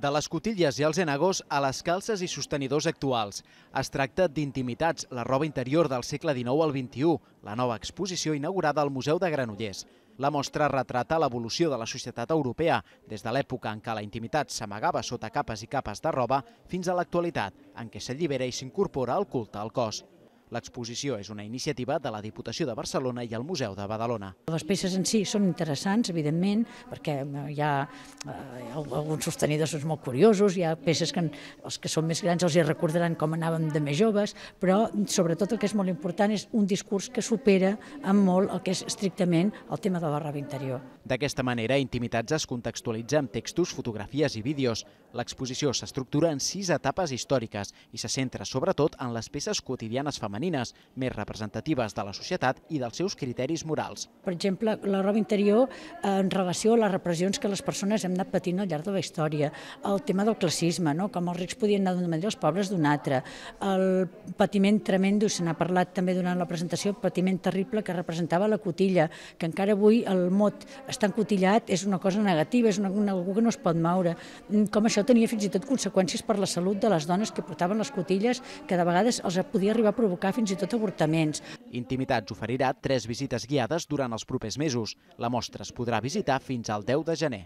de les cotilles i els enagós a les calces i sostenidors actuals. Es tracta d'Intimitats, la roba interior del segle XIX al XXI, la nova exposició inaugurada al Museu de Granollers. La mostra retrata l'evolució de la societat europea, des de l'època en què la intimitat s'amagava sota capes i capes de roba fins a l'actualitat, en què s'allibera i s'incorpora el culte al cos. L'exposició és una iniciativa de la Diputació de Barcelona i el Museu de Badalona. Les peces en si són interessants, evidentment, perquè eh, hi ha eh, alguns sostenidors són molt curiosos, hi ha peces que els que són més grans els hi recordaran com anàvem de més joves, però sobretot el que és molt important és un discurs que supera amb molt el que és estrictament el tema de la roba interior. D'aquesta manera, Intimitats es contextualitza amb textos, fotografies i vídeos. L'exposició s'estructura en sis etapes històriques i se centra sobretot en les peces quotidianes femenines femenines, més representatives de la societat i dels seus criteris morals. Per exemple, la roba interior eh, en relació a les repressions que les persones hem anat patint al llarg de la història, el tema del classisme, no? com els rics podien anar d'una manera, els pobres d'una altra, el patiment tremendo, se n'ha parlat també durant la presentació, el patiment terrible que representava la cotilla, que encara avui el mot estar encotillat és una cosa negativa, és una, una, algú que no es pot moure. Mm, com això tenia fins i tot conseqüències per la salut de les dones que portaven les cotilles, que de vegades els podia arribar a provocar ocasionar fins i tot avortaments. Intimitats oferirà tres visites guiades durant els propers mesos. La mostra es podrà visitar fins al 10 de gener.